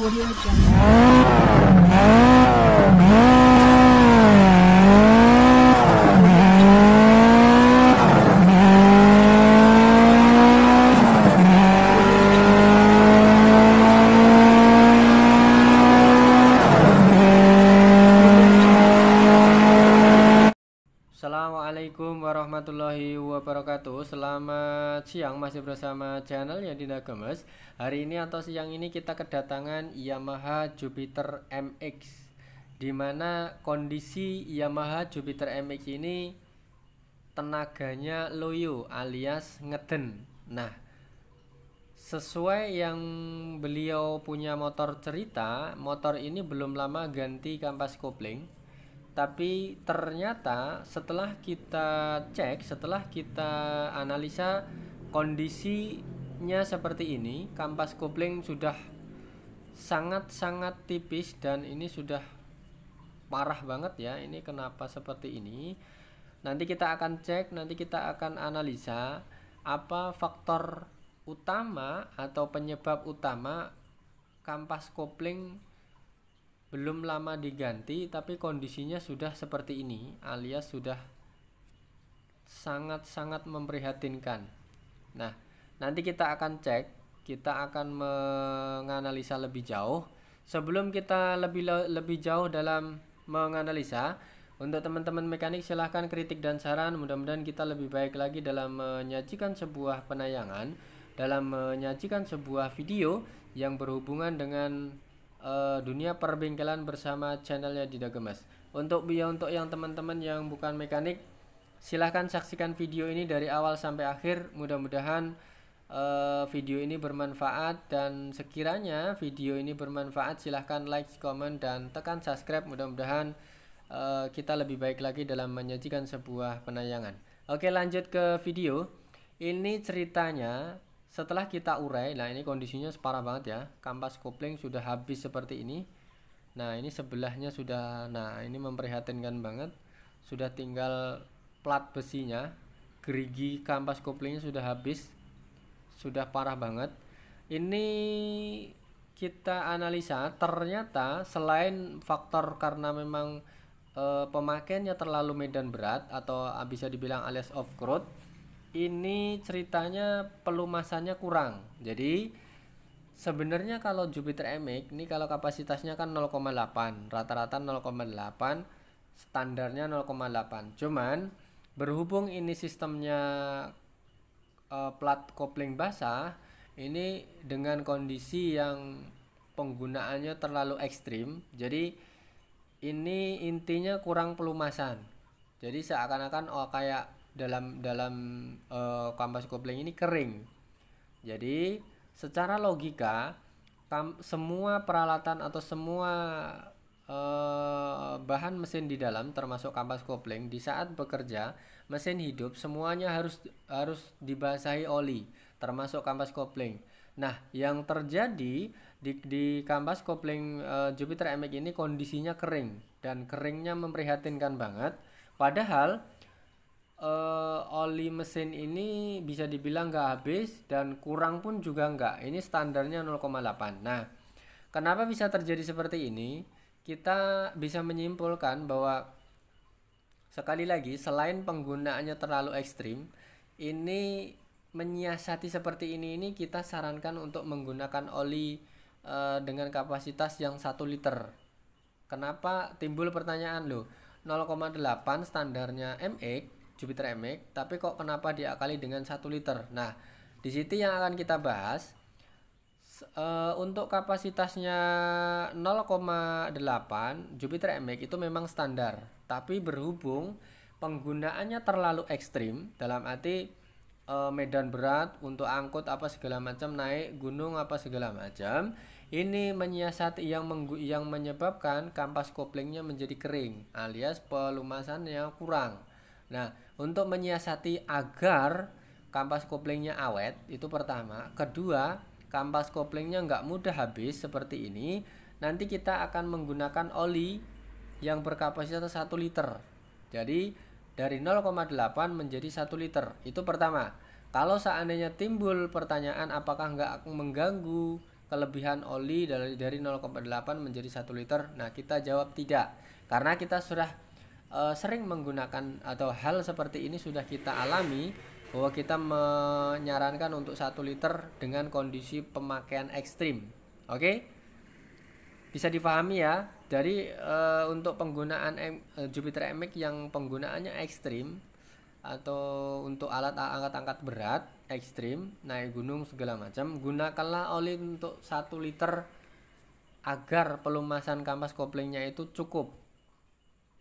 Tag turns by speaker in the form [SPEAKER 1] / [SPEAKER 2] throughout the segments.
[SPEAKER 1] Audio Jungle. Assalamualaikum warahmatullahi wabarakatuh Selamat siang masih bersama channel Yadina Gemes Hari ini atau siang ini kita kedatangan Yamaha Jupiter MX Dimana kondisi Yamaha Jupiter MX ini Tenaganya loyo alias ngeden Nah sesuai yang beliau punya motor cerita motor ini belum lama ganti kampas kopling tapi ternyata setelah kita cek setelah kita analisa kondisinya seperti ini kampas kopling sudah sangat-sangat tipis dan ini sudah parah banget ya ini kenapa seperti ini nanti kita akan cek nanti kita akan analisa apa faktor utama atau penyebab utama kampas kopling belum lama diganti tapi kondisinya sudah seperti ini alias sudah sangat-sangat memprihatinkan. Nah, nanti kita akan cek, kita akan menganalisa lebih jauh. Sebelum kita lebih lebih jauh dalam menganalisa, untuk teman-teman mekanik silahkan kritik dan saran. Mudah-mudahan kita lebih baik lagi dalam menyajikan sebuah penayangan, dalam menyajikan sebuah video yang berhubungan dengan uh, dunia perbengkelan bersama channelnya Dida Gemas. Untuk ya untuk yang teman-teman yang bukan mekanik, silahkan saksikan video ini dari awal sampai akhir. Mudah-mudahan uh, video ini bermanfaat dan sekiranya video ini bermanfaat, silahkan like, comment, dan tekan subscribe. Mudah-mudahan uh, kita lebih baik lagi dalam menyajikan sebuah penayangan. Oke, lanjut ke video. Ini ceritanya setelah kita urai, nah ini kondisinya separah banget ya. Kampas kopling sudah habis seperti ini. Nah, ini sebelahnya sudah nah ini memprihatinkan banget. Sudah tinggal plat besinya, gerigi kampas koplingnya sudah habis. Sudah parah banget. Ini kita analisa ternyata selain faktor karena memang e, pemakaiannya terlalu medan berat atau bisa dibilang alias off road ini ceritanya pelumasannya kurang. Jadi sebenarnya kalau Jupiter MX ini kalau kapasitasnya kan 0,8, rata-rata 0,8, standarnya 0,8. Cuman berhubung ini sistemnya uh, plat kopling basah, ini dengan kondisi yang penggunaannya terlalu ekstrim, jadi ini intinya kurang pelumasan. Jadi seakan-akan oh kayak dalam dalam uh, kopling ini kering. Jadi secara logika tam, semua peralatan atau semua uh, bahan mesin di dalam termasuk kampas kopling di saat bekerja mesin hidup semuanya harus harus dibasahi oli termasuk kampas kopling. Nah, yang terjadi di, di kampas kopling uh, Jupiter MX ini kondisinya kering dan keringnya memprihatinkan banget. Padahal oli mesin ini bisa dibilang nggak habis dan kurang pun juga nggak. Ini standarnya 0,8. Nah, kenapa bisa terjadi seperti ini? Kita bisa menyimpulkan bahwa sekali lagi selain penggunaannya terlalu ekstrim, ini menyiasati seperti ini ini kita sarankan untuk menggunakan oli e, dengan kapasitas yang 1 liter. Kenapa timbul pertanyaan loh? 0,8 standarnya MX Jupiter MX, tapi kok kenapa diakali dengan 1 liter? Nah, di situ yang akan kita bahas e, untuk kapasitasnya 0,8 Jupiter MX itu memang standar, tapi berhubung penggunaannya terlalu ekstrim dalam arti e, medan berat untuk angkut apa segala macam naik gunung apa segala macam ini menyiasati yang menggu yang menyebabkan kampas koplingnya menjadi kering alias pelumasannya kurang. Nah, untuk menyiasati agar kampas koplingnya awet itu pertama kedua kampas koplingnya nggak mudah habis seperti ini nanti kita akan menggunakan oli yang berkapasitas 1 liter jadi dari 0,8 menjadi 1 liter itu pertama kalau seandainya timbul pertanyaan apakah nggak mengganggu kelebihan oli dari, 0,8 menjadi 1 liter? Nah, kita jawab tidak. Karena kita sudah uh, sering menggunakan atau hal seperti ini sudah kita alami bahwa kita menyarankan untuk satu liter dengan kondisi pemakaian ekstrim. Oke, okay? bisa dipahami ya dari uh, untuk penggunaan M, uh, Jupiter MX yang penggunaannya ekstrim atau untuk alat angkat-angkat berat ekstrim naik gunung segala macam gunakanlah oli untuk satu liter agar pelumasan kampas koplingnya itu cukup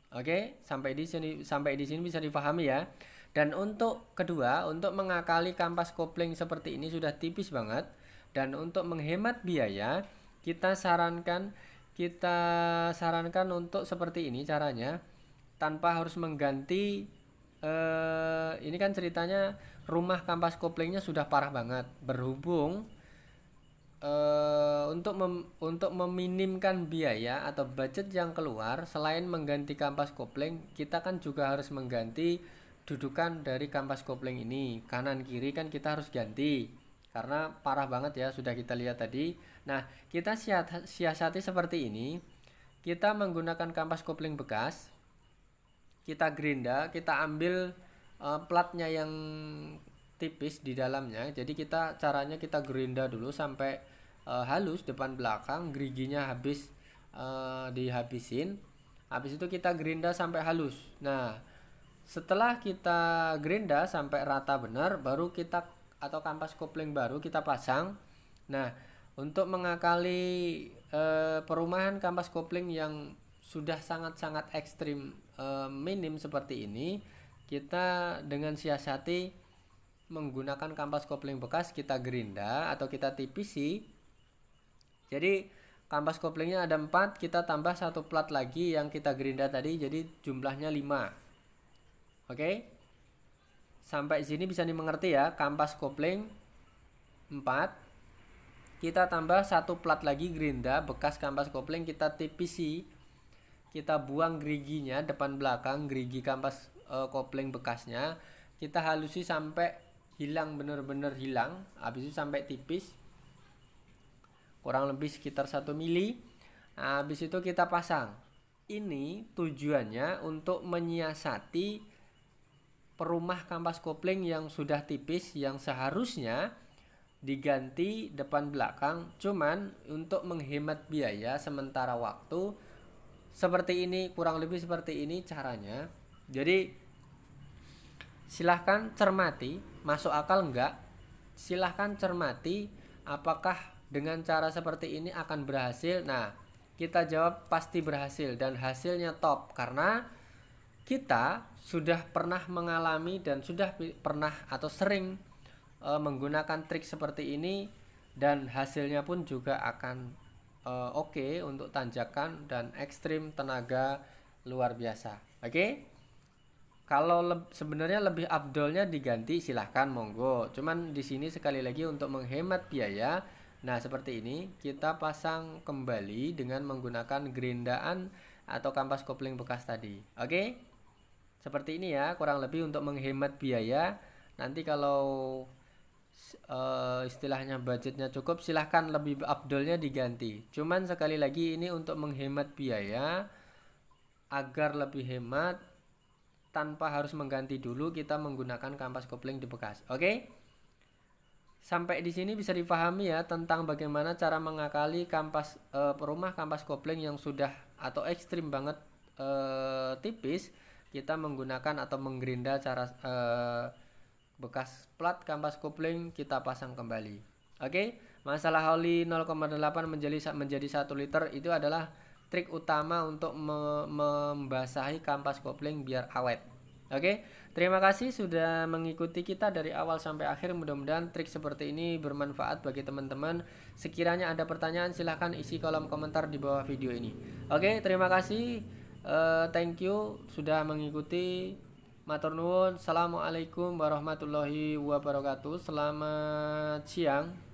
[SPEAKER 1] Oke, sampai di sini sampai di sini bisa dipahami ya. Dan untuk kedua, untuk mengakali kampas kopling seperti ini sudah tipis banget dan untuk menghemat biaya, kita sarankan kita sarankan untuk seperti ini caranya tanpa harus mengganti eh ini kan ceritanya rumah kampas koplingnya sudah parah banget berhubung Eh, untuk mem untuk meminimkan biaya atau budget yang keluar selain mengganti kampas kopling kita kan juga harus mengganti dudukan dari kampas kopling ini kanan kiri kan kita harus ganti karena parah banget ya sudah kita lihat tadi nah kita siasati seperti ini kita menggunakan kampas kopling bekas kita gerinda kita ambil uh, platnya yang tipis di dalamnya jadi kita caranya kita gerinda dulu sampai uh, halus depan belakang geriginya habis uh, dihabisin habis itu kita gerinda sampai halus nah setelah kita gerinda sampai rata benar baru kita atau kampas kopling baru kita pasang nah untuk mengakali uh, perumahan kampas kopling yang sudah sangat-sangat ekstrim uh, minim seperti ini kita dengan siasati menggunakan kampas kopling bekas kita gerinda atau kita tipisi jadi kampas koplingnya ada empat, kita tambah satu plat lagi yang kita gerinda tadi jadi jumlahnya 5. Oke. Sampai sini bisa dimengerti ya, kampas kopling 4 kita tambah satu plat lagi gerinda bekas kampas kopling kita tipisi kita buang geriginya depan belakang gerigi kampas e, kopling bekasnya kita halusi sampai hilang bener-bener hilang habis itu sampai tipis kurang lebih sekitar 1 mili nah, habis itu kita pasang ini tujuannya untuk menyiasati perumah kampas kopling yang sudah tipis yang seharusnya diganti depan belakang cuman untuk menghemat biaya sementara waktu seperti ini kurang lebih seperti ini caranya jadi silahkan cermati masuk akal enggak silahkan cermati apakah dengan cara seperti ini akan berhasil? Nah, kita jawab pasti berhasil dan hasilnya top karena kita sudah pernah mengalami dan sudah pernah atau sering e, menggunakan trik seperti ini dan hasilnya pun juga akan e, oke okay untuk tanjakan dan ekstrim tenaga luar biasa. Oke? Okay? Kalau le sebenarnya lebih abdolnya diganti silahkan monggo. Cuman di sini sekali lagi untuk menghemat biaya Nah, seperti ini kita pasang kembali dengan menggunakan gerindaan atau kampas kopling bekas tadi. Oke. Seperti ini ya, kurang lebih untuk menghemat biaya. Nanti kalau uh, istilahnya budgetnya cukup, silahkan lebih abdolnya diganti. Cuman sekali lagi ini untuk menghemat biaya agar lebih hemat tanpa harus mengganti dulu kita menggunakan kampas kopling di bekas. Oke? Okay? sampai di sini bisa dipahami ya tentang bagaimana cara mengakali kampas e, eh, rumah kampas kopling yang sudah atau ekstrim banget e, tipis kita menggunakan atau menggerinda cara e, bekas plat kampas kopling kita pasang kembali oke okay? masalah oli 0,8 menjadi menjadi satu liter itu adalah trik utama untuk membasahi kampas kopling biar awet oke okay? Terima kasih sudah mengikuti kita dari awal sampai akhir. Mudah-mudahan trik seperti ini bermanfaat bagi teman-teman. Sekiranya ada pertanyaan, silahkan isi kolom komentar di bawah video ini. Oke, terima kasih. Uh, thank you sudah mengikuti. Matur nuwun. Assalamualaikum warahmatullahi wabarakatuh. Selamat siang.